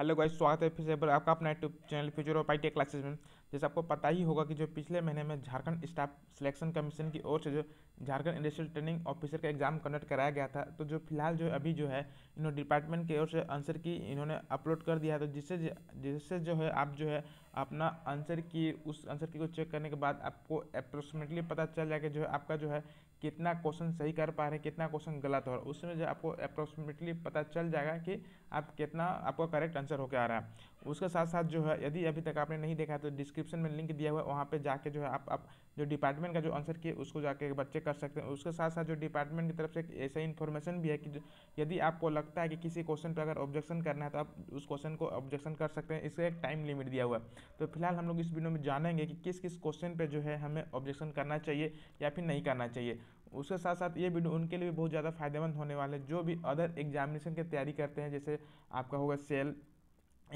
hello guys स्वागत है फिर से आपका अपना YouTube channel future of I tech classes में जैसे आपको पता ही होगा कि जो पिछले महीने में झारखंड स्टाफ सिलेक्शन कमीशन की ओर से जो झारखंड इंडस्ट्रियल ट्रेनिंग ऑफिसर का एग्जाम कंडक्ट कराया गया था तो जो फिलहाल जो अभी जो है इन्होंने डिपार्टमेंट की ओर से आंसर की इन्होंने अपलोड कर दिया है तो जिससे जिससे जो है आप जो है अपना आंसर की उस आंसर की को चेक करने के बाद आपको अप्रोक्सीमेटली पता चल जाएगा जो है आपका जो है कितना क्वेश्चन सही कर पा रहे हैं कितना क्वेश्चन गलत हो रहा है उसमें जो आपको अप्रोक्सीमेटली पता चल जाएगा कि आप कितना आपका करेक्ट आंसर होकर आ रहा है उसके साथ साथ जो है यदि अभी तक आपने नहीं देखा तो डिस्क्रिप्शन में लिंक दिया हुआ है वहाँ पर जाके जो है आप, आप जो डिपार्टमेंट का जो आंसर किए उसको जाके बच्चे कर सकते हैं उसके साथ साथ जो डिपार्टमेंट की तरफ से ऐसा इन्फॉर्मेशन भी है कि यदि आपको लगता है कि किसी क्वेश्चन पर अगर ऑब्जेक्शन करना है तो आप उस क्वेश्चन को ऑब्जेक्शन कर सकते हैं इसका एक टाइम लिमिट दिया हुआ है तो फिलहाल हम लोग इस वीडियो में जानेंगे कि किस किस क्वेश्चन पर जो है हमें ऑब्जेक्शन करना चाहिए या फिर नहीं करना चाहिए उसके साथ साथ ये वीडियो उनके लिए भी बहुत ज़्यादा फायदेमंद होने वाले जो भी अदर एग्जामिनेशन की तैयारी करते हैं जैसे आपका होगा SAIL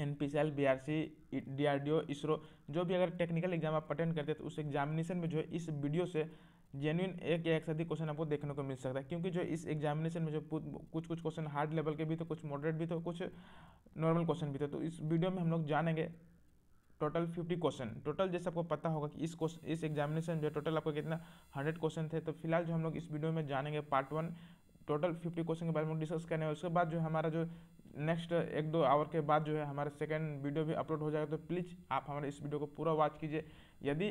N P C L B R C D R D O ISRO जो भी अगर टेक्निकल एग्जाम आप अटेंड करते हैं तो उस एग्जामिनेशन में जो है इस वीडियो से जेन्यून एक या एक से अधिक क्वेश्चन आपको देखने को मिल सकता है क्योंकि जो इस एग्जामिनेशन में जो कुछ कुछ क्वेश्चन हार्ड लेवल के भी थे तो, कुछ मॉडरेट भी थे तो, कुछ नॉर्मल क्वेश्चन भी थे तो, तो इस वीडियो में हम लोग जानेंगे टोटल फिफ्टी क्वेश्चन टोटल जैसे आपको पता होगा कि इस क्वेश्चन इस एग्जामिनेशन जो टोटल आपको कितना हंड्रेड क्वेश्चन थे तो फिलहाल जो हम लोग इस वीडियो में जानेंगे part one total fifty question के बारे में डिस्कस करने हैं उसके बाद जो हमारा जो नेक्स्ट एक दो आवर के बाद जो है हमारा सेकेंड वीडियो भी अपलोड हो जाएगा तो प्लीज़ आप हमारे इस वीडियो को पूरा वॉच कीजिए यदि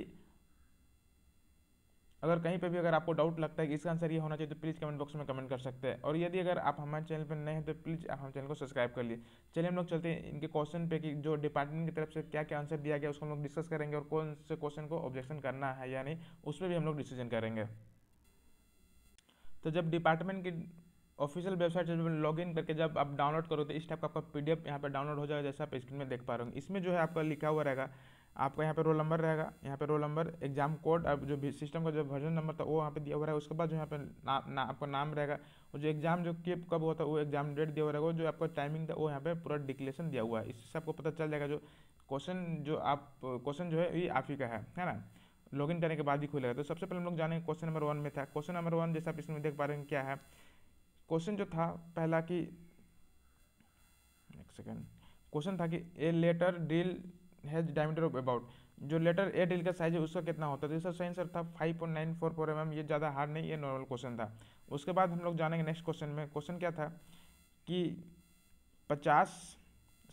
अगर कहीं पे भी अगर आपको डाउट लगता है कि इसका आंसर ये होना चाहिए तो प्लीज़ कमेंट बॉक्स में कमेंट कर सकते हैं और यदि अगर आप हमारे चैनल पर नए हैं तो प्लीज़ आप हमारे चैनल को सब्सक्राइब कर लिए चलिए हम लोग चलते हैं इनके क्वेश्चन पे कि जो डिपार्टमेंट की तरफ से क्या क्या आंसर दिया गया उसको हम लोग डिस्कस करेंगे और कौन से क्वेश्चन को ऑब्जेक्शन करना है या नहीं उस पर भी हम लोग डिसीजन करेंगे तो जब डिपार्टमेंट की ऑफिशियल वेबसाइट से लॉग इन करके जब आप डाउनलोड करो तो इस टाइप का आपका पी डी एफ यहाँ पर डाउनलोड हो जाएगा जैसा आप स्क्रीन में देख पा रहे हो इसमें जो है आपका लिखा हुआ रहेगा आपका यहाँ पे रोल नंबर रहेगा यहाँ पे रोल नंबर एग्जाम कोड अब जो सिस्टम का जो वर्जन नंबर था वो यहाँ पे दिया हुआ है उसके बाद जो यहाँ पे ना, ना आपका नाम रहेगा और जो एग्जाम जो कि कब होता है वो एग्जाम डेट दिया हुआ रहेगा जो आपका टाइमिंग था वो यहाँ पे पूरा डिक्लेशन दिया हुआ है इससे आपको पता चल जाएगा जो क्वेश्चन जो आप क्वेश्चन जो है ये आप ही का है है ना लॉग इन करने के बाद ही खुलेगा तो सबसे पहले हम लोग जानेंगे क्वेश्चन नंबर वन में था क्वेश्चन नंबर वन जैसे आप इसमें देख पा रहे हैं क्या है क्वेश्चन जो था पहला कि एक सेकेंड क्वेश्चन था कि A letter drill has diameter of about जो लेटर ए डिल का साइज है उसका कितना होता है तो इसका सही आंसर था five point nine four four M ये ज़्यादा हार्ड नहीं ये नॉर्मल क्वेश्चन था उसके बाद हम लोग जानेंगे नेक्स्ट क्वेश्चन में क्वेश्चन क्या था कि पचास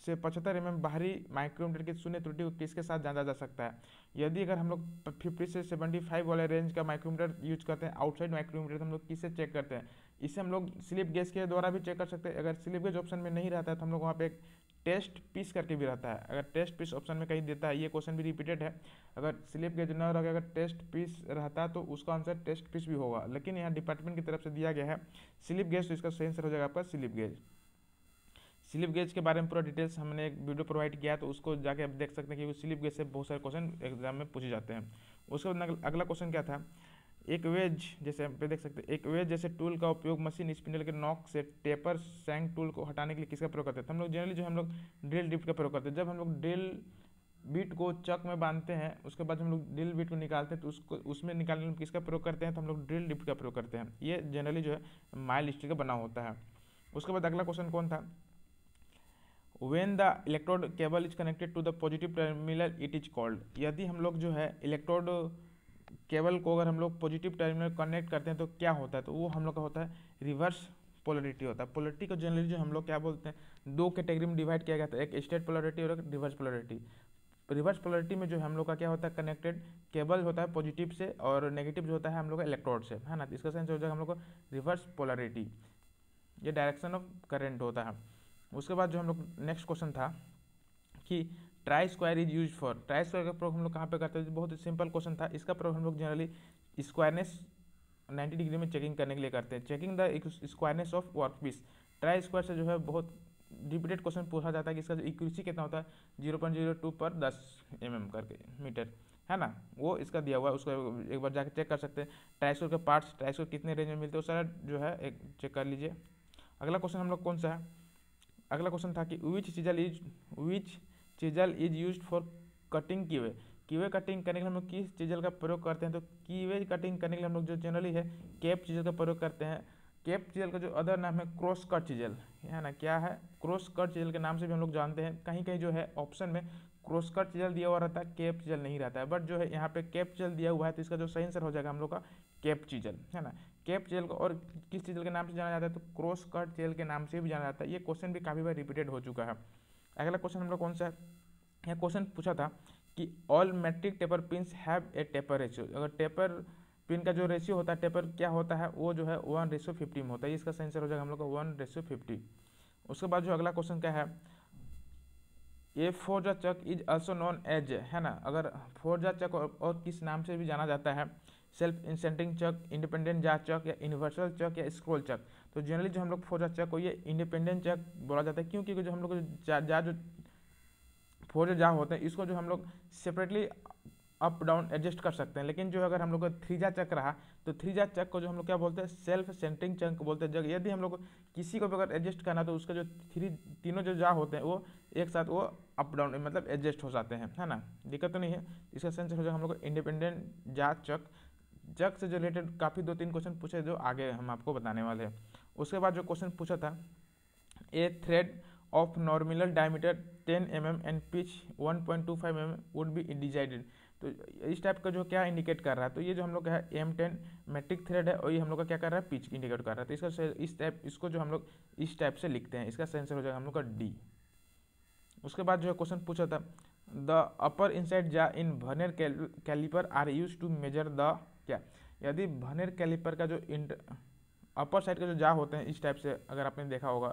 से पचहत्तर एम mm बाहरी माइक्रोमीटर की शून्य त्रुटि को किसके साथ जाना जा सकता है यदि अगर हम लोग फिफ्टी से सेवेंटी फाइव वाले रेंज का माइक्रोमीटर यूज करते हैं आउटसाइड माइक्रोमीटर तो हम लोग किससे चेक करते हैं इसे हम लोग स्लिप गेज के द्वारा भी चेक कर सकते हैं अगर स्लिप गेज ऑप्शन में नहीं रहता है तो हम लोग वहाँ पर एक टेस्ट पीस करके भी रहता है अगर टेस्ट पीस ऑप्शन में कहीं देता है ये क्वेश्चन भी रिपीटेड है अगर स्लिप गेज न रखे अगर टेस्ट पीस रहता तो उसका आंसर टेस्ट पीस भी होगा लेकिन यहाँ डिपार्टमेंट की तरफ से दिया गया है स्लिप गेज तो इसका सही आंसर हो जाएगा आपका स्लिप गेज स्लिप गेज के बारे में पूरा डिटेल्स हमने एक वीडियो प्रोवाइड किया तो उसको जाके आप देख सकते हैं क्योंकि स्लिप गेज से बहुत सारे क्वेश्चन एग्जाम में पूछे जाते हैं उसके बाद अगला क्वेश्चन क्या था एक वेज जैसे हम पे देख सकते हैं एक वेज जैसे टूल का उपयोग मशीन स्पिंडल के नॉक से टेपर सैंग टूल को हटाने के लिए किसका प्रयोग करते हैं तो हम लोग जनरली जो हम लोग ड्रिल डिप का प्रयोग करते हैं जब हम लोग ड्रिल बीट को चक में बांधते हैं उसके बाद हम लोग ड्रिल बीट को निकालते हैं तो उसको उसमें निकालने में किसका प्रयोग करते हैं तो हम लोग ड्रिल डिप का प्रयोग करते हैं ये जनरली जो है माइल स्टील का बना होता है उसके बाद अगला क्वेश्चन कौन था when the electrode cable is connected to the positive terminal it is called यदि हम लोग जो है इलेक्ट्रोड केबल को अगर हम लोग पॉजिटिव टर्मिनल कनेक्ट करते हैं तो क्या होता है तो वो हम लोग का होता है रिवर्स पोलरिटी होता है पोलरिटी को जनरली जो हम लोग क्या बोलते हैं दो कैटेगरी में डिवाइड किया गया था एक स्टेट पोलरिटी और एक रिवर्स पोलरिटी रिवर्स पोलरिटी में जो हम लोग का क्या होता है कनेक्टेड केबल होता है पॉजिटिव से और नेगेटिव जो होता है हम लोग का इलेक्ट्रोड से है ना तो इसका सेंस हो जाएगा हम लोग को रिवर्स पोलरिटी ये डायरेक्शन ऑफ करेंट होता है उसके बाद जो हम लोग नेक्स्ट क्वेश्चन था कि try square is use for try square का प्रयोग हम लोग कहाँ पे करते थे तो बहुत सिंपल क्वेश्चन था इसका प्रयोग हम लोग जनरली स्क्वायरनेस 90 डिग्री में चेकिंग करने के लिए करते हैं checking the squareness of work piece try square से जो है बहुत रिपीटेड क्वेश्चन पूछा जाता है कि इसका जो इक्यूसी कितना होता है जीरो पॉइंट जीरो टू पर दस एम mm करके मीटर है ना वो इसका दिया हुआ है उसको एक बार जाके चेक कर सकते हैं ट्राइसोर के पार्ट्स ट्राइसोर कितने रेंज में मिलते हैं वो सारा जो है एक चेक कर लीजिए अगला क्वेश्चन हम लोग कौन सा है अगला क्वेश्चन था कि which chisel is which chisel is use for cutting keyway keyway cutting करने के लिए हम लोग किस चीज़ल का प्रयोग करते हैं तो कीवे कटिंग करने के लिए हम लोग जो जनरली है कैप चीज़ल का प्रयोग करते हैं कैप चीज़ल का जो अदर नाम है क्रॉस कट चीज़ल है ना क्या है क्रॉस कट चीज़ल के नाम से भी हम लोग जानते हैं कहीं कहीं जो है ऑप्शन में क्रॉस कट चीज़ल दिया हुआ रहता है कैप चीज़ल नहीं रहता है बट जो है यहाँ पे कैप चीज़ल दिया हुआ है तो इसका जो सही आंसर हो जाएगा हम लोग का कैप चीज़ल है ना कैप चीज़ल का और किस चीज़ल के नाम से जाना जाता है तो क्रॉस कट चीज़ल के नाम से भी जाना जाता है ये क्वेश्चन भी काफ़ी बार रिपीटेड हो चुका है अगला क्वेश्चन हम लोग कौन सा है यह क्वेश्चन पूछा था कि all metric taper pin have a taper ratio अगर टेपर पिन का जो रेशियो होता है टेपर क्या होता है वो जो है वन रेशियो फिफ्टी में होता है इसका सेंसर हो जाएगा हम लोग का वन रेशियो फिफ्टी उसके बाद जो अगला क्वेश्चन क्या है ये four jaw chuck is also known as है ना अगर फोर्जा चक और, और किस नाम से भी जाना जाता है सेल्फ इंसेंटिंग चक इंडिपेंडेंट जा चक या यूनिवर्सल चक या स्क्रोल चक तो जनरली जो हम लोग फौजा चेक को ये इंडिपेंडेंट चेक बोला जाता है क्योंकि जो हम लोग जा, जा जो फौजा जा होते हैं इसको जो हम लोग सेपरेटली अप डाउन एडजस्ट कर सकते हैं लेकिन जो अगर हम लोग का थ्री जा चेक रहा तो थ्री जा चेक को जो हम लोग क्या बोलते हैं सेल्फ सेंटरिंग चेक बोलते हैं जब यदि हम लोग किसी को भी अगर एडजस्ट करना तो उसका जो थ्री तीनों जो जा होते हैं वो एक साथ वो अप डाउन मतलब एडजस्ट हो जाते हैं है ना दिक्कत तो नहीं है इसका सेंस हो जाए हम लोग इंडिपेंडेंट जा चक जग से रिलेटेड काफ़ी दो तीन क्वेश्चन पूछे जो आगे हम आपको बताने वाले हैं उसके बाद जो क्वेश्चन पूछा था a thread of nominal diameter 10 M M and pitch 1.25 point two five M M would be designated तो इस टाइप का जो क्या इंडिकेट कर रहा है तो ये जो हम लोग का है एम टेन मेट्रिक थ्रेड है और ये हम लोग का क्या कर रहा है पिच इंडिकेट कर रहा है तो इसका इस टाइप इसको जो हम लोग इस टाइप से लिखते हैं इसका सेंसर हो जाएगा हम लोग का डी उसके बाद जो है क्वेश्चन पूछा था the upper inside jaw in vernier caliper are use to measure the क्या यदि भनेर कैलिपर का जो इंट अपर साइड के जो जा होते हैं इस टाइप से अगर आपने देखा होगा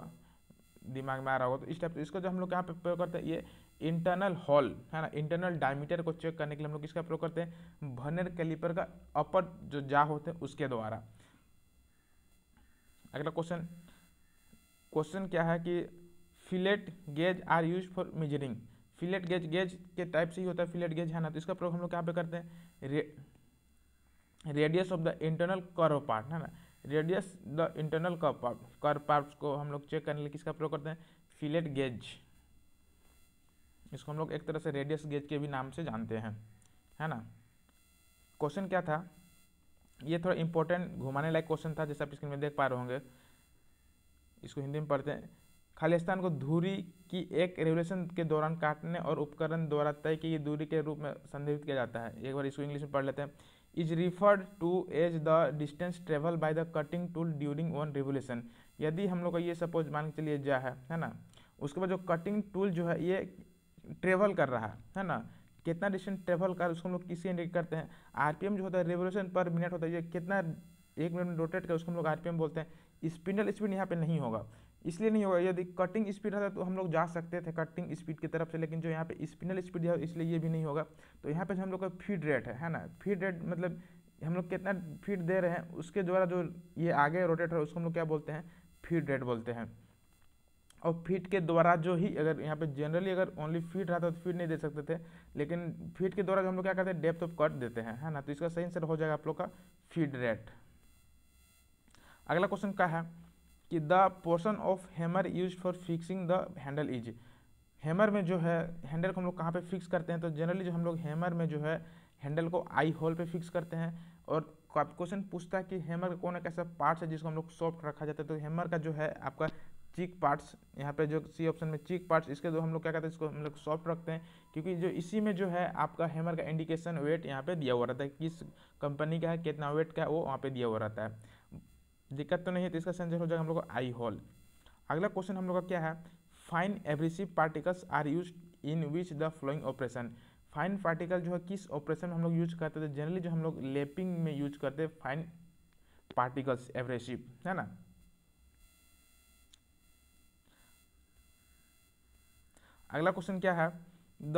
दिमाग में आ रहा होगा तो इस टाइप से इसका जो हम लोग यहाँ पे प्रयोग करते हैं ये इंटरनल हॉल है ना इंटरनल डायमीटर को चेक करने के लिए हम लोग किसका प्रयोग करते हैं भनर कैलिपर का अपर जो जा होते हैं उसके द्वारा अगला क्वेश्चन क्वेश्चन क्या है कि fillet gauge are use for measuring fillet gauge gauge के टाइप से ही होता है फिलेट गेज है ना तो इसका प्रयोग हम लोग यहाँ पे करते हैं रे, radius of the internal curve part है ना radius the internal curve curve part को हम लोग चेक करने के लिए किसका प्रयोग करते हैं फिलेट गेज इसको हम लोग एक तरह से रेडियस गेज के भी नाम से जानते हैं है ना क्वेश्चन क्या था ये थोड़ा इंपॉर्टेंट घुमाने लायक क्वेश्चन था जैसे आप स्क्रीन में देख पा रहे होंगे इसको हिंदी में पढ़ते हैं खालिस्तान को धूरी की एक रेवलेशन के दौरान काटने और उपकरण द्वारा तय की दूरी के रूप में संदर्भित किया जाता है एक बार इसको इंग्लिश में पढ़ लेते हैं is referred to as the distance travel by the cutting tool during one revolution यदि हम लोग का ये सपोज मान के चलिए जा है है ना उसके बाद जो कटिंग टूल जो है ये ट्रेवल कर रहा है ना कितना डिस्टेंस ट्रेवल कर उसको हम लोग किसी इंडिकेट करते हैं आरपीएम जो होता है रेवोल्यूशन पर मिनट होता है ये कितना एक मिनट में रोटेट कर उसको हम लोग आर बोलते हैं स्पिंडल स्पीड यहाँ पे नहीं होगा इसलिए नहीं होगा यदि कटिंग स्पीड रहता तो हम लोग जा सकते थे कटिंग स्पीड की तरफ से लेकिन जो यहाँ पे स्पिनल स्पीड है इसलिए ये भी नहीं होगा तो यहाँ पे जो हम लोग का फीड रेट है है ना फीड रेट मतलब हम लोग कितना फीड दे रहे हैं उसके द्वारा जो ये आगे रोटेट है उसको हम लोग क्या बोलते हैं फीड रेट बोलते हैं और फीट के द्वारा जो ही अगर यहाँ पे जनरली अगर ओनली फीट रहता तो फीट नहीं दे सकते थे लेकिन फीट के द्वारा हम लोग क्या करते हैं डेप्थ ऑफ कट देते हैं है ना तो इसका सही आंसर हो जाएगा आप लोग का फीड रेट अगला क्वेश्चन क्या है कि the portion of hammer use for fixing the handle is hammer में जो है हैंडल को हम लोग कहाँ पे फिक्स करते हैं तो जनरली जो हम लोग हैमर में जो है हैंडल को आई होल पे फिक्स करते हैं और क्वेश्चन पूछता है कि हैमर का कौन एक ऐसा पार्ट्स है जिसको हम लोग सॉफ्ट रखा जाता है तो हैमर का जो है आपका चीक पार्ट्स यहाँ पे जो सी ऑप्शन में चीक पार्ट्स इसके जो हम लोग क्या कहते हैं इसको हम लोग सॉफ्ट रखते हैं क्योंकि जो इसी में जो है आपका हैमर का इंडिकेशन वेट यहाँ पे दिया हुआ रहता है किस कंपनी का है कितना वेट का है वो वहाँ पे दिया हुआ रहता है दिक्कत तो नहीं है तो इसका सेंसर हो जाएगा हम लोग का आई होल अगला क्वेश्चन हम लोग का क्या है fine abrasive particles are use in which the flowing operation fine particle जो है किस ऑपरेशन में हम लोग यूज करते थे जनरली जो हम लोग लेपिंग में यूज करते हैं फाइन पार्टिकल्स एब्रेसिव है ना अगला क्वेश्चन क्या है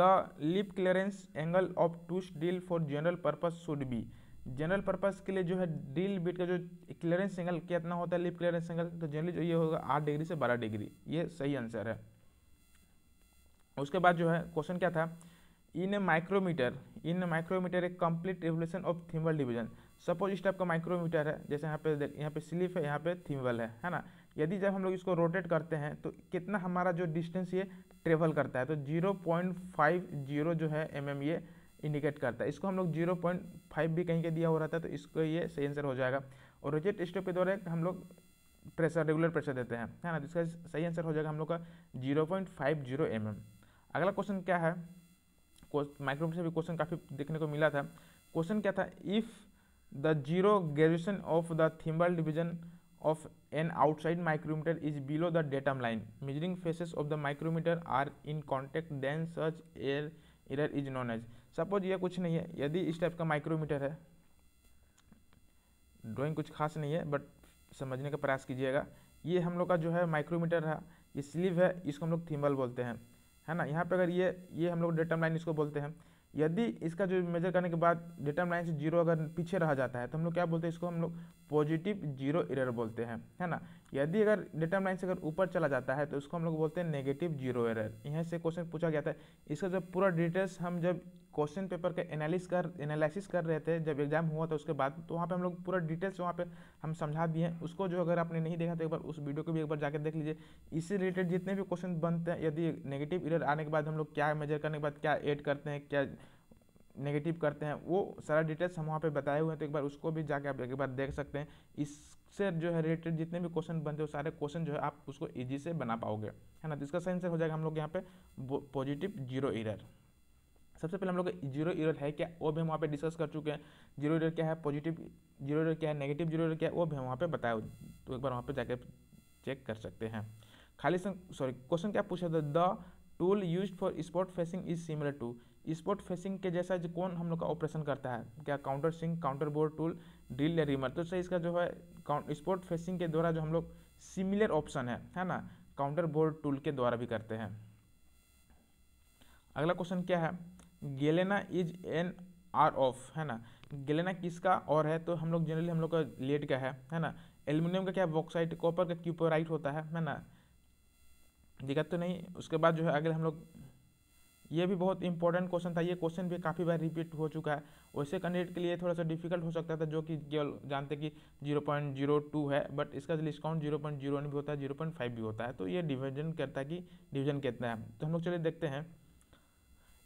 the lip clearance angle of two steel for general purpose should be general purpose के लिए जो है ड्रिल बीट का जो क्लियरेंस एंगल कितना होता है लिप क्लियरेंस एंगल तो जनरली जो ये होगा आठ डिग्री से बारह डिग्री ये सही आंसर है उसके बाद जो है क्वेश्चन क्या था in a micrometer in micrometer एक complete revolution of thimble division suppose इस टाइप का माइक्रोमीटर है जैसे यहाँ पे यहाँ पे स्लिप है यहाँ पे थिम्बल है है ना यदि जब हम लोग इसको रोटेट करते हैं तो कितना हमारा जो डिस्टेंस ये ट्रेवल करता है तो जीरो पॉइंट फाइव जीरो जो है एम mm ये इंडिकेट करता है इसको हम लोग जीरो पॉइंट फाइव भी कहीं के दिया हो रहा था तो इसको ये सही आंसर हो जाएगा और रोजेट स्टोप के द्वारा हम लोग प्रेशर रेगुलर प्रेशर देते हैं है ना तो इसका सही आंसर हो जाएगा हम लोग का zero point five zero M M अगला क्वेश्चन क्या है माइक्रोमीटर से भी क्वेश्चन काफ़ी देखने को मिला था क्वेश्चन क्या था if the zero graduation of the thimble division of an outside micrometer is below the datum line measuring faces of the micrometer are in contact then such air error is known as suppose ये कुछ नहीं है यदि इस type का micrometer है drawing कुछ खास नहीं है बट समझने का प्रयास कीजिएगा ये हम लोग का जो है माइक्रोमीटर है ये स्लीव है इसको हम लोग थिम्बल बोलते हैं है ना यहाँ पे अगर ये ये हम लोग डेटम लाइन इसको बोलते हैं यदि इसका जो मेजर करने के बाद डेटम लाइन से जीरो अगर पीछे रह जाता है तो हम लोग क्या बोलते हैं इसको हम लोग पॉजिटिव जीरो एरर बोलते हैं है ना यदि अगर डेटम लाइन से अगर ऊपर चला जाता है तो उसको हम लोग बोलते हैं नेगेटिव जीरो एरर यहाँ से क्वेश्चन पूछा गया था इसका जब पूरा डिटेल्स हम जब क्वेश्चन पेपर का एनालिस कर एनालिसिस कर रहे थे जब एग्जाम हुआ था उसके बाद तो वहाँ पे हम लोग पूरा डिटेल्स वहाँ पे हम समझा दिए हैं उसको जो अगर आपने नहीं देखा तो एक बार उस वीडियो को भी एक बार जाकर देख लीजिए इससे रिलेटेड जितने भी क्वेश्चन बनते हैं यदि नेगेटिव इरर आने के बाद हम लोग क्या मेजर करने के बाद क्या एड करते हैं क्या नेगेटिव करते हैं वो सारा डिटेल्स हम वहाँ पर बताए हुए हैं तो एक बार उसको भी जाके आप एक बार देख सकते हैं इससे जो है रिलेटेड जितने भी क्वेश्चन बनते हैं सारे क्वेश्चन जो है आप उसको ईजी से बना पाओगे है ना तो इसका सही आंसर हो जाएगा हम लोग यहाँ पे पॉजिटिव जीरो इरर सबसे पहले हम लोग जीरो इरर है क्या वो भी हम वहाँ पे डिस्कस कर चुके हैं जीरो इरर क्या है पॉजिटिव जीरो इरर क्या है नेगेटिव जीरो इरर क्या है वो भी हम वहाँ पे बताया तो एक बार वहाँ पे जाकर चेक कर सकते हैं खाली सॉरी क्वेश्चन क्या पूछा था the tool use for spot facing is similar to spot facing के जैसा जो कौन हम लोग का ऑपरेशन करता है क्या countersink counterbore tool drill या रिमर तो सर इसका जो है स्पॉट फेसिंग के द्वारा जो हम लोग सिमिलर ऑप्शन है है ना काउंटर बोर्ड टूल के द्वारा भी करते हैं अगला क्वेश्चन क्या है galena is an ore of है ना गेलेना किसका और है तो हम लोग जनरली हम लोग का लेड का है है ना एल्यूमिनियम का क्या बॉक्साइट कॉपर का क्यूपोराइट होता है है ना दिक्कत तो नहीं उसके बाद जो है अगर हम लोग ये भी बहुत इंपॉर्टेंट क्वेश्चन था ये क्वेश्चन भी काफ़ी बार रिपीट हो चुका है वैसे कैंडिडेट के लिए थोड़ा सा डिफिकल्ट हो सकता था जो कि केवल जानते कि जीरो पॉइंट जीरो टू है बट इसका discount zero point zero one भी होता है जीरो पॉइंट फाइव भी होता है तो ये डिविजन करता है कि डिवीजन कितना है तो हम लोग चलिए देखते हैं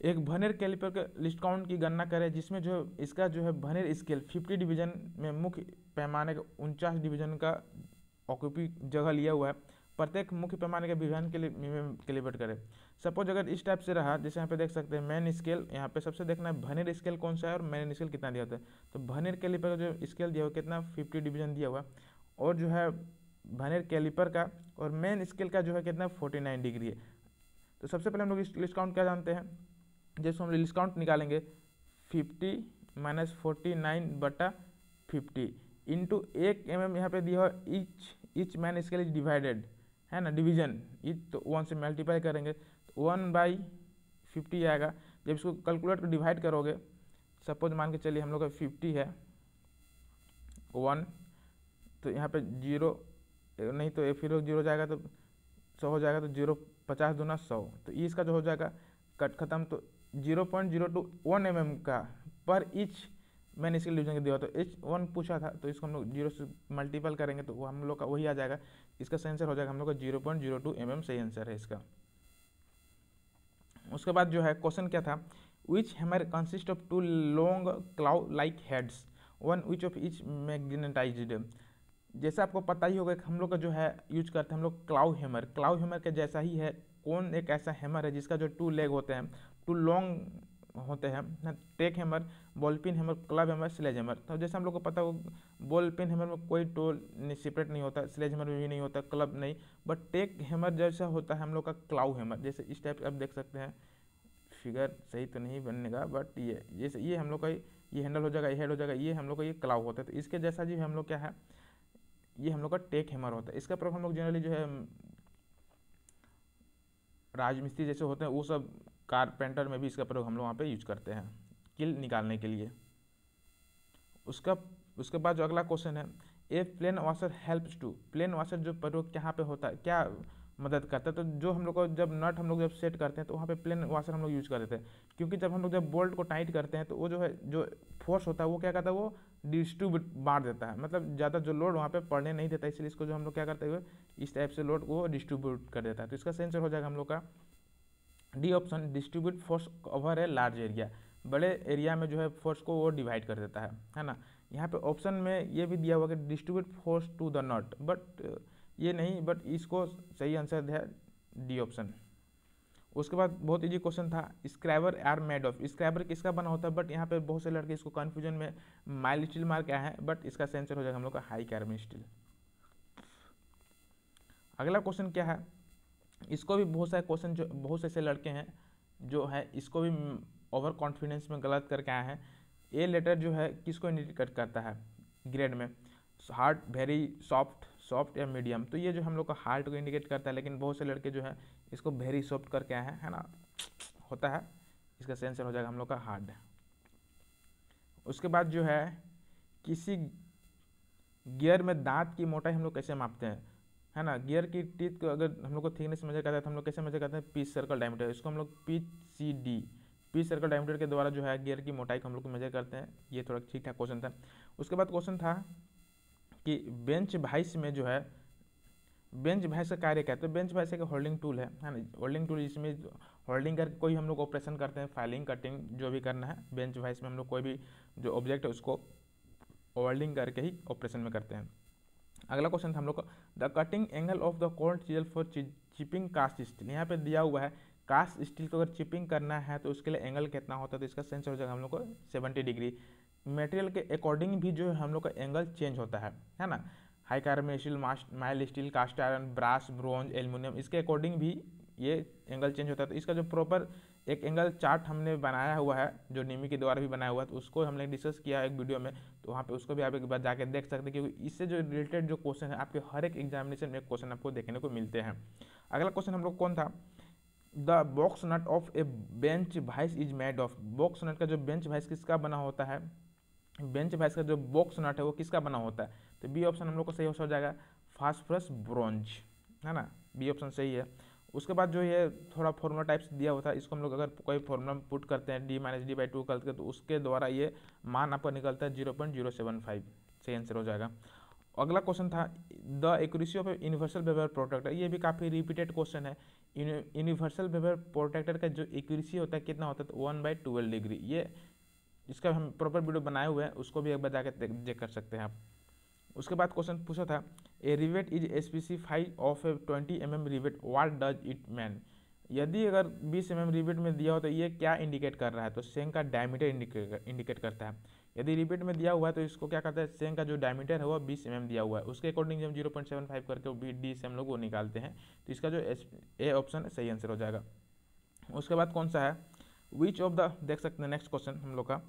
एक भनेर कैलिपर के लिस्ट काउंट की गणना करें जिसमें जो इसका जो है भनेर स्केल 50 डिवीजन में मुख्य पैमाने के उनचास डिवीजन का ऑक्यूपी जगह लिया हुआ है प्रत्येक मुख्य पैमाने के विभाजन के लिए कैलिपर करें सपोज अगर इस टाइप से रहा जैसे यहाँ पे देख सकते हैं मेन स्केल यहाँ पे सबसे देखना है भनेर स्केल कौन सा है और मेन स्केल कितना दिया होता है तो भनेर कैलिपर का जो स्केल दिया हुआ कितना फिफ्टी डिवीजन दिया हुआ और जो है भनेर कैलिपर का और मेन स्केल का जो है कितना फोर्टी नाइन डिग्री है तो सबसे पहले हम लोग इस लिस्ट काउंट क्या जानते हैं जैसे हम डिस्काउंट निकालेंगे फिफ्टी माइनस फोर्टी नाइन बटा फिफ्टी इंटू एक एम एम यहाँ पर दिया हुआ इच इच मैन इसके लिए डिवाइडेड है ना डिवीजन इच तो वन से मल्टीप्लाई करेंगे तो वन बाई फिफ्टी आएगा जब इसको कैलकुलेट को डिवाइड करोगे सपोज मान के चलिए हम लोग का फिफ्टी है वन तो यहाँ पे जीरो नहीं तो फिर जीरो जाएगा तो सौ हो जाएगा तो जीरो पचास दूना सौ तो इसका जो हो जाएगा कट ख़त्म तो zero point zero two one M M का पर इच मैंने इसके डिवीजन दिया तो एच वन पूछा था तो इसको हम लोग जीरो से मल्टीपल करेंगे तो वो हम लोग का वही आ जाएगा इसका सही आंसर हो जाएगा हम लोग का zero point zero two M M सही आंसर है इसका उसके बाद जो है क्वेश्चन क्या था which hammer consist of two long claw like heads one which of each magnetized जैसे आपको पता ही होगा कि हम लोग का जो है यूज करते हैं हम लोग क्लाउ हेमर क्लाउ हेमर के जैसा ही है कौन एक ऐसा हैमर है जिसका जो टू लेग होते हैं टू लॉन्ग होते हैं tack hammer ball peen hammer club hammer sledge hammer तो जैसे हम लोग को पता हो बॉल पिन हेमर में कोई टोल सेपरेट नहीं होता स्लेज हेमर में भी नहीं होता क्लब नहीं बट टेक हेमर जैसा होता है हम लोग का क्लाउ हेमर जैसे इस टाइप आप देख सकते हैं फिगर सही तो नहीं बनेगा बट ये जैसे ये हम लोग का ये हैंडल हो जाएगा ये हेड हो जाएगा ये हम लोग का ये क्लाउ होता है तो इसके जैसा जी हम लोग क्या है ये हम लोग का टेक हैमर होता है इसका प्रयोग हम लोग जनरली जो है राजमिस्त्री जैसे होते हैं वो सब कारपेंटर में भी इसका प्रयोग हम लोग वहाँ पे यूज करते हैं किल निकालने के लिए उसका उसके बाद जो अगला क्वेश्चन है a plain washer helps to plain washer जो प्रयोग यहाँ पे होता है क्या मदद करता है तो जो हम लोग को जब नट हम लोग जब सेट करते हैं तो वहाँ पे प्लेन वाशर हम लोग यूज़ कर देते हैं क्योंकि जब हम लोग जब बोल्ट को टाइट करते हैं तो वो जो है जो फोर्स होता है वो क्या करता है वो डिस्ट्रीब्यूट बांट देता है मतलब ज़्यादा जो लोड वहाँ पे पड़ने नहीं देता इसलिए इसको जो हम लोग क्या करते हुए इस टाइप से लोड को डिस्ट्रीब्यूट कर देता है तो इसका सेंसर हो जाएगा हम लोग का D option distribute force over a large area बड़े एरिया में जो है फोर्स को वो डिवाइड कर देता है है ना यहाँ पे ऑप्शन में ये भी दिया हुआ कि distribute force to the not but ये नहीं बट इसको सही आंसर है डी ऑप्शन उसके बाद बहुत इजी क्वेश्चन था scriber are made of scriber किसका बना होता है बट यहाँ पे बहुत से लड़के इसको कन्फ्यूजन में माइल स्टील मार्क आया है बट इसका सेंसर हो जाएगा हम लोग का हाई कार्बन स्टील अगला क्वेश्चन क्या है इसको भी बहुत सारे क्वेश्चन जो बहुत से ऐसे लड़के हैं जो है इसको भी ओवर कॉन्फिडेंस में गलत करके आए हैं ए लेटर जो है किसको इंडिकेट करता है ग्रेड में हार्ड वेरी सॉफ्ट सॉफ्ट या मीडियम तो ये जो हम लोग का हार्ड को इंडिकेट करता है लेकिन बहुत से लड़के जो है इसको वेरी सॉफ्ट करके आए हैं है ना होता है इसका सेंसर हो जाएगा हम लोग का हार्ड उसके बाद जो है किसी गियर में दांत की मोटाई हम लोग कैसे मापते हैं है ना गियर की टीथ को अगर हम लोग को थिकनेस मेजर करता है तो हम लोग कैसे मेजर करते हैं पी सर्कल डायमीटर इसको हम लोग P C D P circle diameter के द्वारा जो है गियर की मोटाई को हम लोग को मेजर करते हैं ये थोड़ा ठीक ठाक क्वेश्चन था उसके बाद क्वेश्चन था कि बेंच भाइस में जो है बेंच भाइस का कार्य क्या है तो बेंच भाइस एक होल्डिंग टूल है है ना होल्डिंग टूल इसमें होल्डिंग करके कोई हम लोग ऑपरेशन करते हैं फाइलिंग कटिंग जो भी करना है बेंच भाइस में हम लोग कोई भी जो ऑब्जेक्ट है उसको होल्डिंग करके ही ऑपरेशन में करते हैं अगला क्वेश्चन था हम लोग का the cutting angle of the cold chisel for chipping cast steel यहाँ पे दिया हुआ है कास्ट स्टील को अगर चिपिंग करना है तो उसके लिए एंगल कितना होता है तो इसका सेंसर हो जाएगा हम लोग को सेवेंटी डिग्री मटेरियल के अकॉर्डिंग भी जो है हम लोग का एंगल चेंज होता है है ना high carbon steel mild steel cast iron brass bronze aluminium इसके अकॉर्डिंग भी ये एंगल चेंज होता है तो इसका जो प्रॉपर एक एंगल चार्ट हमने बनाया हुआ है जो निमी के द्वारा भी बनाया हुआ है तो उसको हमने डिस्कस किया है एक वीडियो में तो वहाँ पे उसको भी आप एक बार जाके देख सकते हैं क्योंकि इससे जो रिलेटेड जो क्वेश्चन है आपके हर एक एग्जामिनेशन में क्वेश्चन आपको देखने को मिलते हैं अगला क्वेश्चन हम लोग कौन था the box nut of a bench vice is made of box nut का जो बेंच भाइस किसका बना होता है बेंच भैंस का जो बॉक्स नट है वो किसका बना होता है तो बी ऑप्शन हम लोग को सही हो जाएगा फास्फरस ब्रॉन्ज है ना बी ऑप्शन सही है उसके बाद जो ये थोड़ा फॉर्मूला टाइप्स दिया होता है इसको हम लोग अगर कोई फॉर्मूला पुट करते हैं D minus D by two करते हैं तो उसके द्वारा ये मान आपका निकलता है zero point zero seven five सही आंसर हो जाएगा अगला क्वेश्चन था the accuracy of universal bevel protractor ये भी काफ़ी रिपीटेड क्वेश्चन है यूनिवर्सल वेबर प्रोटेक्टर का जो एक्यूरेसी होता है कितना होता है तो वन बाई ट्वेल्व डिग्री ये इसका हम प्रॉपर वीडियो बनाए हुए हैं उसको भी एक बार जाकर चेक कर सकते हैं आप उसके बाद क्वेश्चन पूछा था a rivet is five of a twenty M M rivet what does it mean यदि अगर 20 एम mm रिबेट में दिया हो तो ये क्या इंडिकेट कर रहा है तो सेंग का डायमीटर इंडिकेट करता है यदि रिबेट में दिया हुआ है तो इसको क्या करता है सेंग का जो डायमीटर है वो 20 एम mm दिया हुआ है उसके अकॉर्डिंग जब 0.75 करके बी डी से हम लोग वो निकालते हैं तो इसका जो ए ऑप्शन है सही आंसर हो जाएगा उसके बाद कौन सा है विच ऑफ द देख सकते हैं नेक्स्ट क्वेश्चन हम लोग का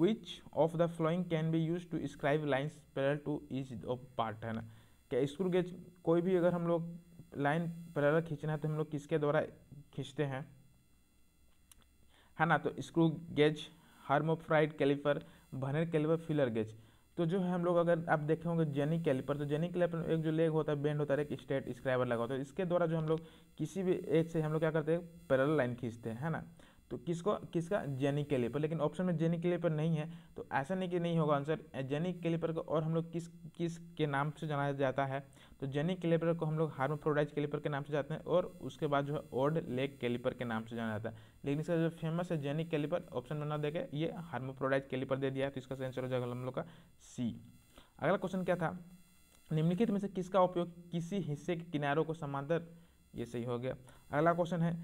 which of the following can be use to scribe lines parallel to each of part है ना क्या स्क्रू गेज कोई भी अगर हम लोग लाइन पैरल खींचना है तो हम लोग किसके द्वारा खींचते हैं है ना तो screw gauge hermaphrodite caliper vernier caliper feeler gauge तो जो है हम लोग अगर आप देखे होंगे जेनी कैलिपर तो जेनी कैलिपर एक जो लेग होता है बेंड होता है एक स्ट्रेट स्क्राइबर लगा होता है इसके द्वारा जो हम लोग किसी भी एज से हम लोग क्या करते हैं पैरल लाइन खींचते हैं है ना तो किसको किसका जेनिक कैलिपर लेकिन ऑप्शन में जेनिक कैलिपर नहीं है तो ऐसा नहीं कि नहीं होगा आंसर जेनिक कैलिपर को और हम लोग किस किस के नाम से जाना जाता है तो जेनिक कैलिपर को हम लोग हार्मोफ्रोडाइज कैलिपर के नाम से जाते हैं और उसके बाद जो है ओल्ड लेक कैलिपर के नाम से जाना जाता है लेकिन इसका जो फेमस है जेनिक कैलिपर ऑप्शन में ना देखे ये हार्मोफ्रोडाइज कैलिपर दे दिया है तो इसका आंसर हो जाएगा हम लोग का सी अगला क्वेश्चन क्या था निम्नलिखित में से किसका उपयोग किसी हिस्से के किनारों को समांतर ये सही हो गया अगला क्वेश्चन है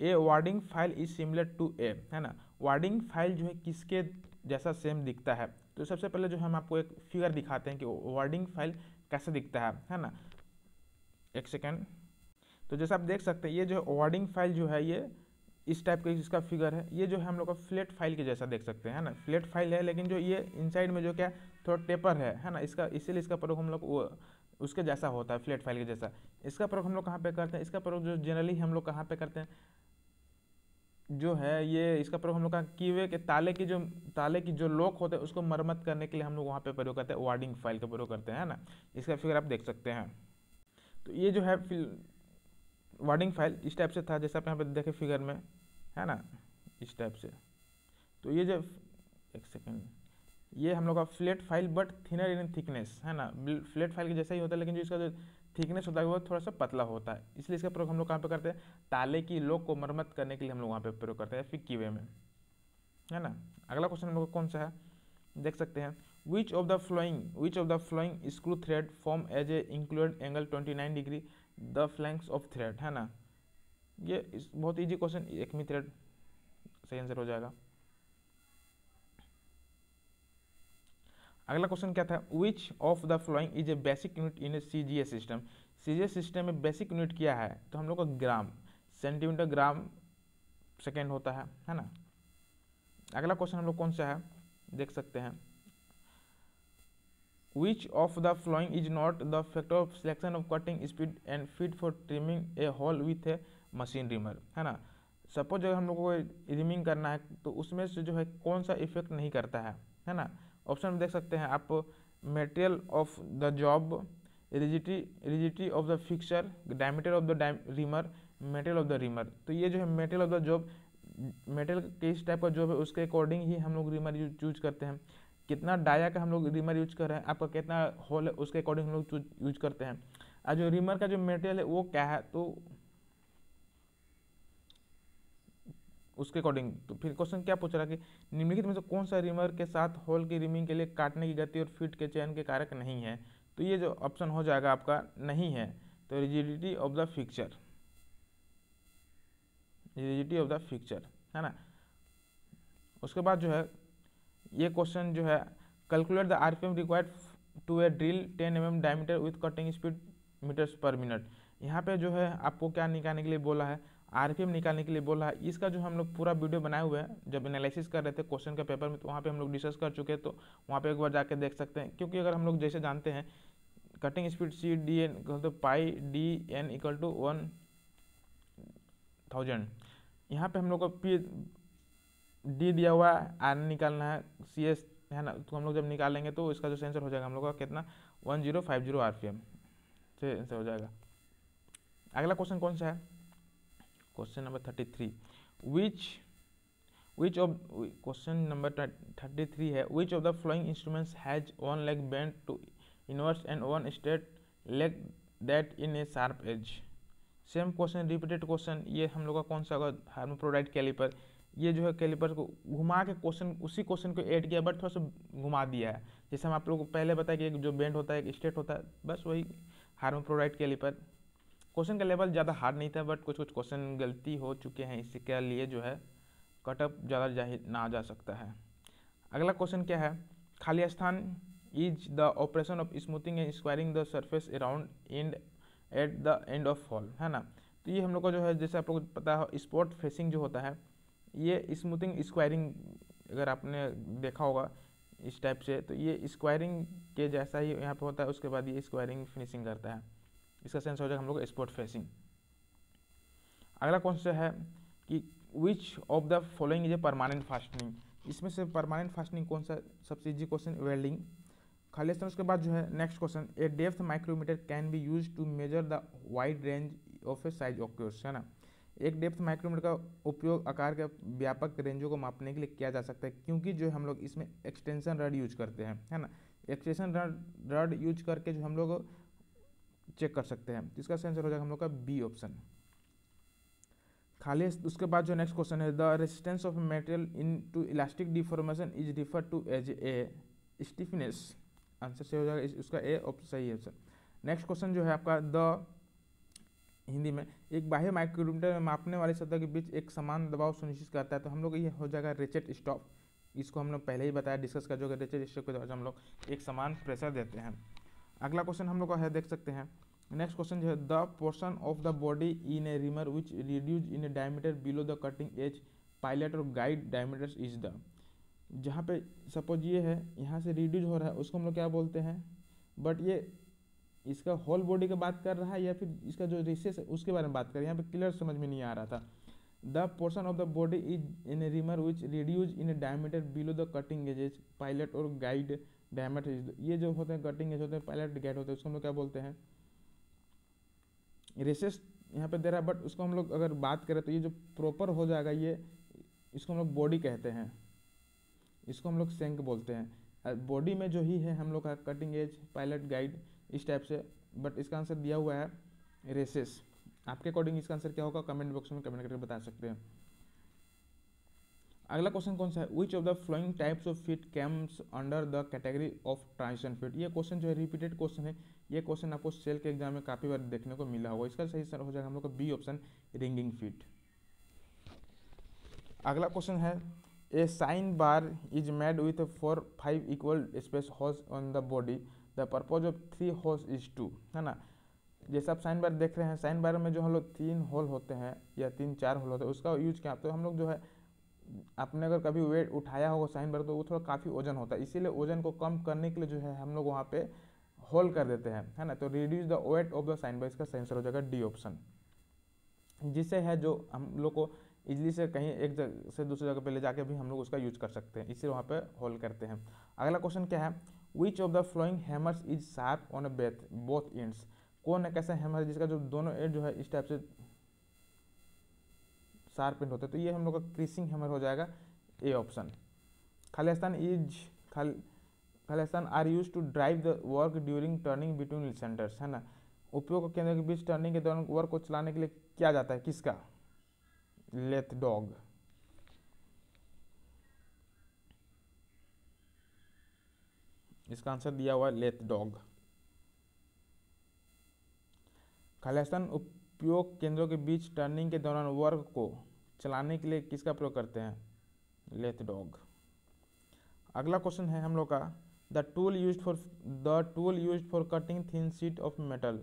a warding file is similar to a है ना वार्डिंग फाइल जो है किसके जैसा सेम दिखता है तो सबसे पहले जो हम आपको एक फिगर दिखाते हैं कि वार्डिंग फाइल कैसे दिखता है है ना एक सेकेंड तो जैसा आप देख सकते हैं ये जो वार्डिंग फाइल जो है ये इस टाइप का इसका फिगर है ये जो है हम लोग का फ्लेट फाइल के जैसा देख सकते हैं है ना फ्लेट फाइल है लेकिन जो ये इनसाइड में जो क्या थोड़ा टेपर है है ना इसका इसीलिए इसका प्रयोग हम लोग उसके जैसा होता है फ्लेट फाइल के जैसा इसका प्रयोग हम लोग कहाँ पे करते हैं इसका प्रयोग जो जनरली हम लोग कहाँ पे करते हैं जो है ये इसका प्रयोग हम लोग का कीवे के ताले की जो ताले की जो लॉक होते हैं उसको मरम्मत करने के लिए हम लोग वहाँ पे प्रयोग करते हैं वार्डिंग फाइल का प्रयोग करते हैं ना इसका फिगर आप देख सकते हैं तो ये जो है वार्डिंग फाइल इस टाइप से था जैसे आप यहाँ पे देखें फिगर में है ना इस टाइप से तो ये जो एक सेकेंड ये हम लोग का flat file but thinner in thickness है ना फ्लेट फाइल के जैसा ही होता है लेकिन जो इसका जो थिकनेस होता है वो थोड़ा सा पतला होता है इसलिए इसका प्रयोग हम लोग कहाँ पे करते हैं ताले की लोक को मरम्मत करने के लिए हम लोग वहाँ पे प्रयोग करते हैं फिक्की वे में है ना अगला क्वेश्चन हम लोग कौन सा है देख सकते हैं which of the following which of the following screw thread form as a include angle twenty nine degree the flanks of thread है ना ये बहुत ईजी क्वेश्चन एकमी थ्रेड सही आंसर हो जाएगा अगला क्वेश्चन क्या था which of the following is a basic unit in a C G A system C G A system में बेसिक यूनिट क्या है तो हम लोग का ग्राम सेंटीमीटर ग्राम सेकेंड होता है है ना अगला क्वेश्चन हम लोग कौन सा है देख सकते हैं which of the following is not the factor of selection of cutting speed and fit for trimming a hole with a machine reamer है ना सपोज अगर हम लोग को रिमिंग करना है तो उसमें से जो है कौन सा इफेक्ट नहीं करता है है ना ऑप्शन में देख सकते हैं आप material of the job rigidity rigidity of the fixture diameter of the reamer material of the reamer तो ये जो है material of the job material किस टाइप का जॉब है उसके अकॉर्डिंग ही हम लोग रिमर यूज करते हैं कितना डाया का हम लोग रिमर यूज कर रहे हैं आपका कितना होल है उसके अकॉर्डिंग हम लोग यूज करते हैं और जो रिमर का जो मेटेरियल है वो क्या है तो उसके अकॉर्डिंग तो फिर क्वेश्चन क्या पूछ रहा कि निम्नलिखित में से कौन सा रिमर के साथ होल की रिमिंग के लिए काटने की गति और फिट के चयन के कारक नहीं है तो ये जो ऑप्शन हो जाएगा आपका नहीं है तो rigidity of the fixture rigidity of the fixture है ना उसके बाद जो है ये क्वेश्चन जो है calculate the M required to a drill 10 M diameter with cutting speed meters per minute यहाँ पे जो है आपको क्या निकालने के लिए बोला है आर निकालने के लिए बोला है इसका जो हम लोग पूरा वीडियो बनाए हुए हैं जब एनालिसिस कर रहे थे क्वेश्चन के पेपर में तो वहाँ पे हम लोग डिस्कस कर चुके हैं तो वहाँ पे एक बार जाके देख सकते हैं क्योंकि अगर हम लोग जैसे जानते हैं cutting speed C D N तो pi D N equal to one thousand यहाँ पर हम लोग को पी डी दिया हुआ है आर निकालना है सी एस है ना तो हम लोग जब निकालेंगे तो इसका जो सेंसर हो जाएगा हम लोग का कितना one zero five zero R P M सेंसर हो जाएगा अगला क्वेश्चन कौन सा है question number thirty three which which of question number thirty three है which of the following instruments has one leg bend to inverse and one straight leg that in a sharp edge same question repeated question ये हम लोग का कौन सा होगा harm प्रोडाइड caliper ये जो है कैलिपर को घुमा के क्वेश्चन उसी क्वेश्चन को ऐड किया बट थोड़ा सा घुमा दिया है जैसे हम आप लोगों को पहले बताया कि जो बेंड होता है एक स्टेट होता है बस वही हार्मोन प्रोडाइड कैलिपर क्वेश्चन का लेवल ज़्यादा हार्ड नहीं था बट कुछ कुछ क्वेश्चन गलती हो चुके हैं इसके लिए जो है कटअप ज़्यादा जा ना जा सकता है अगला क्वेश्चन क्या है खाली स्थान is the operation of smoothing and squaring the surface around and at the end of fall है ना तो ये हम लोग का जो है जैसे आप लोग पता हो स्पॉट फेसिंग जो होता है ये स्मूथिंग स्क्वायरिंग अगर आपने देखा होगा इस टाइप से तो ये स्क्वायरिंग के जैसा ही यहाँ पे होता है उसके बाद ये स्क्वायरिंग फिनिशिंग करता है इसका सेंस हो जाएगा हम लोग स्पोर्ट फेसिंग अगला क्वेश्चन है कि which of the following is a permanent fastening इसमें से परमानेंट फास्टनिंग कौन सा सबसे इजी क्वेश्चन वेल्डिंग खाली स्थान उसके बाद जो है next question a depth micrometer can be use to measure the wide range of a size occurs है ना एक डेप्थ माइक्रोमीटर का उपयोग आकार के व्यापक रेंजों को मापने के लिए किया जा सकता है क्योंकि जो हम लोग इसमें एक्सटेंशन रड यूज करते हैं है ना एक्सटेंशन रड रड यूज करके जो हम लोग चेक कर सकते हैं तो इसका आंसर हो जाएगा हम लोग का बी ऑप्शन खाली उसके बाद जो नेक्स्ट क्वेश्चन है the resistance of material in to elastic deformation is refer to as a stiffness answer सही हो जाएगा उसका ए ऑप्शन सही है सर नेक्स्ट क्वेश्चन जो है आपका द हिंदी में एक बाह्य माइक्रोमीटर में मापने वाले सतह के बीच एक समान दबाव सुनिश्चित करता है तो हम लोग ये हो जाएगा रेचेट स्टॉप इसको हम लोग पहले ही बताया डिस्कस कर जो रेचेट स्टॉप के द्वारा हम लोग एक समान प्रेशर देते हैं अगला क्वेश्चन हम लोग का है देख सकते हैं नेक्स्ट क्वेश्चन जो है the portion of the body in a reamer which reduce in a diameter below the cutting edge pilot और गाइड डायमीटर इज द जहाँ पे सपोज ये है यहाँ से रिड्यूज हो रहा है उसको हम लोग क्या बोलते हैं बट ये इसका होल बॉडी की बात कर रहा है या फिर इसका जो रिसेस है उसके बारे में बात कर रहा है यहाँ पे क्लियर समझ में नहीं आ रहा था the portion of the body is in a reamer which reduce in a diameter below the cutting edge pilot और गाइड डायमीटर ये जो होते हैं कटिंग एज होते हैं पायलट गाइड होते हैं उसको हम लोग क्या बोलते हैं रेसेस यहाँ पे दे रहा है बट उसको हम लोग अगर बात करें तो ये जो प्रॉपर हो जाएगा ये इसको हम लोग बॉडी कहते हैं इसको हम लोग सेंक बोलते हैं बॉडी में जो ही है हम लोग का कटिंग एज पायलट गाइड इस टाइप से बट इसका आंसर दिया हुआ है रेसेस आपके अकॉर्डिंग इसका आंसर क्या होगा कमेंट बॉक्स में कमेंट करके बता सकते हैं अगला क्वेश्चन कौन सा है which of the following types of fit comes under the category of transition fit ये क्वेश्चन जो है रिपीटेड क्वेश्चन है ये क्वेश्चन आपको सेल के एग्जाम में काफ़ी बार देखने को मिला होगा इसका सही आंसर हो जाएगा हम लोग का बी ऑप्शन रिंगिंग फिट अगला क्वेश्चन है a sine bar is made with four five equal space holes on the body the purpose of three holes is to है ना जैसे आप साइन बार देख रहे हैं साइन बार में जो हम लोग तीन होल होते हैं या तीन चार होल होते हैं उसका यूज क्या तो हम लोग जो है आपने अगर कभी वेट उठाया होगा साइन भर तो वो थोड़ा काफ़ी वजन होता है इसीलिए वजन को कम करने के लिए जो है हम लोग वहाँ पे होल्ड कर देते हैं है ना तो reduce the weight of the sine bar इसका सेंसर हो जाएगा डी ऑप्शन जिससे है जो हम लोग को इजली से कहीं एक जगह से दूसरी जगह पे ले जाके भी हम लोग उसका यूज कर सकते हैं इसे वहाँ पर होल्ड करते हैं अगला क्वेश्चन क्या है which of the following hammers is sharp on both both ends कौन है कैसा हैमर जिसका जो दोनों एंड जो है इस टाइप से शार्प एंड होते तो ये हम लोग का क्रीसिंग हैमर हो जाएगा ए ऑप्शन खालिस्तान इज खाल खालिस्तान are use to drive the work during turning between centres है ना उपयोग केंद्र के बीच टर्निंग के दौरान वर्क को चलाने के लिए क्या जाता है किसका लेथ डॉग इसका आंसर दिया हुआ है लेथ डॉग खालिस्तान उपयोग केंद्रों के बीच टर्निंग के दौरान वर्क को चलाने के लिए किसका प्रयोग करते हैं लेथ डॉग अगला क्वेश्चन है हम लोग का the tool use for the tool use for cutting thin sheet of metal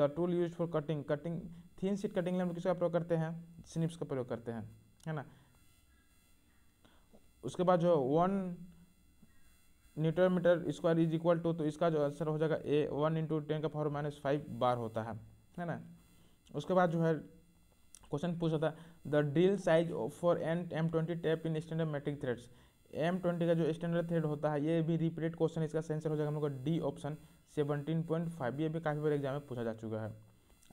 the tool use for cutting cutting thin sheet cutting में हम किसका प्रयोग करते हैं स्निप्स का प्रयोग करते हैं है ना उसके बाद जो one newton metre square is equal to तो इसका जो आंसर हो जाएगा ए वन इंटू टेन का पावर माइनस फाइव बार होता है है ना उसके बाद जो है क्वेश्चन पूछ रहा था the drill size for an M twenty tap in standard metric threads M twenty का जो स्टैंडर्ड थ्रेड होता है ये भी रिपीटेड क्वेश्चन इसका सेंसर हो जाएगा हम लोग D option seventeen point five ये भी काफ़ी बार एग्जाम में पूछा जा चुका है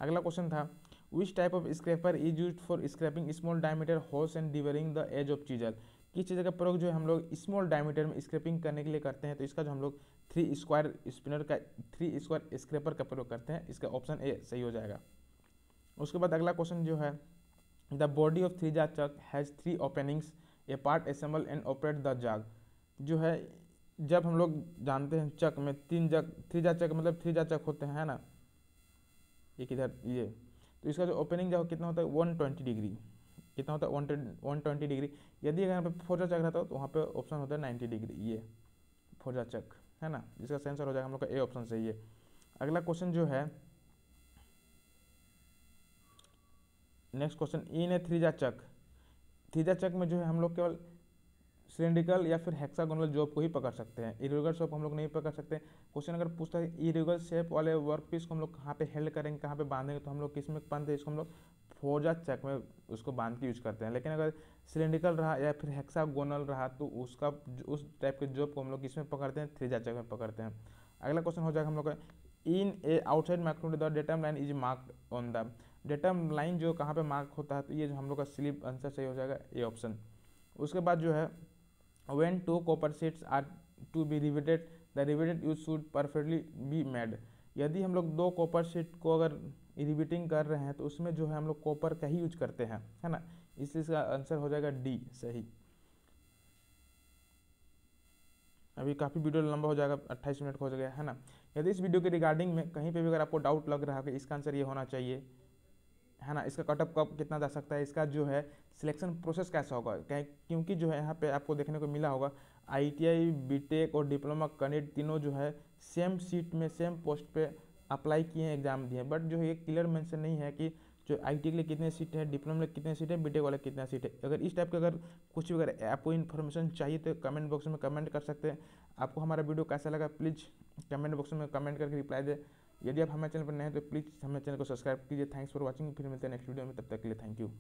अगला क्वेश्चन था which type of scraper is use for scraping small diameter holes and deburring the edge of chisel किस चीज़ का प्रयोग जो है हम लोग स्मॉल डायमीटर में स्क्रैपिंग करने के लिए करते हैं तो इसका जो हम लोग थ्री स्क्वायर स्पिनर का थ्री स्क्वायर स्क्रैपर का प्रयोग करते हैं इसका ऑप्शन ए सही हो जाएगा उसके बाद अगला क्वेश्चन जो है the body of three chuck has three openings a part assemble and operate the jaw जो है जब हम लोग जानते हैं चक में तीन जग थ्री चक मतलब थ्री चक होते हैं ना ये किधर ये तो इसका जो ओपनिंग जो कितना होता है वन ट्वेंटी डिग्री कितना होता है वन वन ट्वेंटी डिग्री यदि अगर यहाँ पे फोर्जा चक रहता हो तो वहाँ पे ऑप्शन होता है नाइन्टी डिग्री ये जा चक है ना जिसका सेंसर हो जाएगा हम लोग का ए ऑप्शन सही है अगला क्वेश्चन जो है E next question in a three jaw chuck three jaw chuck में जो है हम लोग केवल सिलेंड्रिकल या फिर हेक्सागोनल जॉब को ही पकड़ सकते हैं इरेगुलर शॉप हम लोग नहीं पकड़ सकते क्वेश्चन अगर पूछता है इरेगुलर शेप वाले वर्क पीस को हम लोग कहाँ पे हेल्ड करेंगे कहाँ पे बांधेंगे तो हम लोग किस में बांधते हैं इसको हम लोग फोर्जा चेक में उसको बांध के यूज करते हैं लेकिन अगर सिलेंड्रिकल रहा या फिर हेक्सागोनल रहा तो उसका उस टाइप के जॉब को हम लोग किस में पकड़ते हैं थ्रीजा चेक में पकड़ते हैं अगला क्वेश्चन हो जाएगा हम लोग का in a outside micrometer the datum line is marked on the datum line जो कहाँ पे मार्क होता है तो ये जो हम लोग का स्लिप आंसर सही हो जाएगा ए ऑप्शन उसके बाद जो है when two copper sheets are to be riveted the riveted use should perfectly be made यदि हम लोग दो कॉपर सीट को अगर रिविटिंग कर रहे हैं तो उसमें जो है हम लोग कॉपर का ही यूज करते हैं है ना इसलिए इसका आंसर हो जाएगा डी सही अभी काफ़ी वीडियो लंबा हो जाएगा 28 मिनट का हो जाएगा है ना यदि इस वीडियो के रिगार्डिंग में कहीं पे भी अगर आपको डाउट लग रहा है कि तो इसका आंसर ये होना चाहिए है ना इसका कटअप कब कितना जा सकता है इसका जो है सिलेक्शन प्रोसेस कैसा होगा क्या क्योंकि जो है यहाँ पे आपको देखने को मिला होगा आईटीआई बीटेक और डिप्लोमा कैंडिडेट तीनों जो है सेम सीट में सेम पोस्ट पे अप्लाई किए हैं एग्ज़ाम दिए बट जो है ये क्लियर मेंशन नहीं है कि जो आई के लिए कितने सीट है डिप्लोमा के लिए कितने सीट है बी वाले कितना सीट है अगर इस टाइप के अगर कुछ भी अगर आपको इन्फॉर्मेशन चाहिए तो कमेंट बॉक्स में कमेंट कर सकते हैं आपको हमारा वीडियो कैसा लगा प्लीज़ कमेंट बॉक्स में कमेंट करके रिप्लाई दे यदि आप हमारे चैनल पर नए हैं तो प्लीज़ हमारे चैनल को सब्सक्राइब कीजिए थैंक्स फॉर वॉचिंग फिर मिलते हैं नेक्स्ट वीडियो में तब तक के लिए थैंक यू